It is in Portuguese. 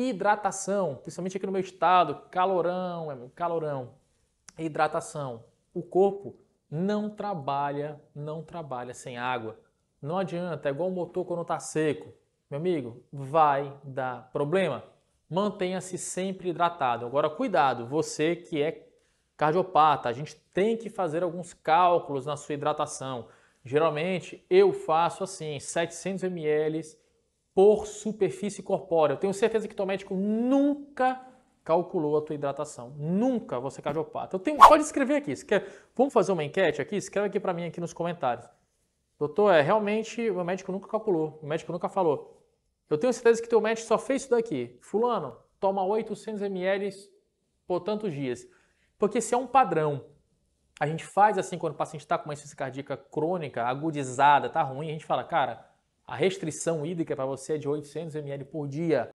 Hidratação, principalmente aqui no meu estado, calorão, é, calorão. Hidratação. O corpo não trabalha, não trabalha sem água. Não adianta, é igual o motor quando está seco. Meu amigo, vai dar problema. Mantenha-se sempre hidratado. Agora, cuidado, você que é cardiopata, a gente tem que fazer alguns cálculos na sua hidratação. Geralmente eu faço assim, 700 ml por superfície corpórea. Eu tenho certeza que teu médico nunca calculou a tua hidratação. Nunca você é cardiopata. Eu tenho, pode escrever aqui. Quer, vamos fazer uma enquete aqui? Escreve aqui para mim aqui nos comentários. Doutor, é realmente o médico nunca calculou, o médico nunca falou. Eu tenho certeza que teu médico só fez isso daqui. Fulano, toma 800 ml por tantos dias. Porque se é um padrão, a gente faz assim quando o paciente está com uma insuficiência cardíaca crônica, agudizada, tá ruim, a gente fala, cara, a restrição hídrica para você é de 800 ml por dia.